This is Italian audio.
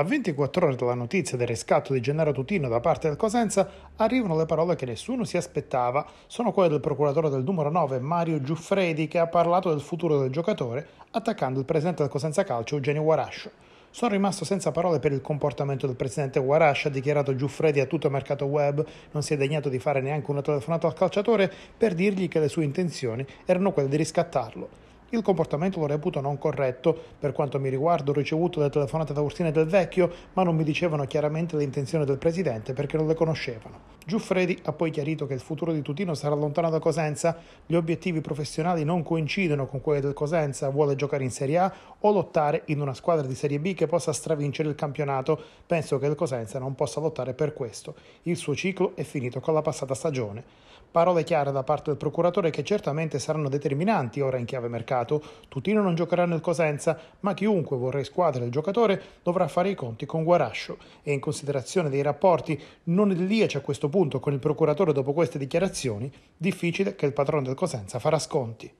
A 24 ore dalla notizia del riscatto di Gennaro Tutino da parte del Cosenza, arrivano le parole che nessuno si aspettava. Sono quelle del procuratore del numero 9, Mario Giuffredi, che ha parlato del futuro del giocatore, attaccando il presidente del Cosenza Calcio, Eugenio Guarascio. Sono rimasto senza parole per il comportamento del presidente Guarascia, ha dichiarato Giuffredi a tutto il mercato web, non si è degnato di fare neanche una telefonata al calciatore per dirgli che le sue intenzioni erano quelle di riscattarlo. Il comportamento lo reputo non corretto, per quanto mi riguarda ho ricevuto le telefonate da Ursina del Vecchio, ma non mi dicevano chiaramente le intenzioni del presidente perché non le conoscevano. Giuffredi ha poi chiarito che il futuro di Tutino sarà lontano da Cosenza, gli obiettivi professionali non coincidono con quelli del Cosenza, vuole giocare in Serie A o lottare in una squadra di Serie B che possa stravincere il campionato. Penso che il Cosenza non possa lottare per questo. Il suo ciclo è finito con la passata stagione. Parole chiare da parte del procuratore che certamente saranno determinanti ora in chiave mercato mercato, Tutino non giocherà nel Cosenza, ma chiunque vorrà squadra del giocatore dovrà fare i conti con Guarascio. E in considerazione dei rapporti non lieci a questo punto con il procuratore dopo queste dichiarazioni, difficile che il patrono del Cosenza farà sconti.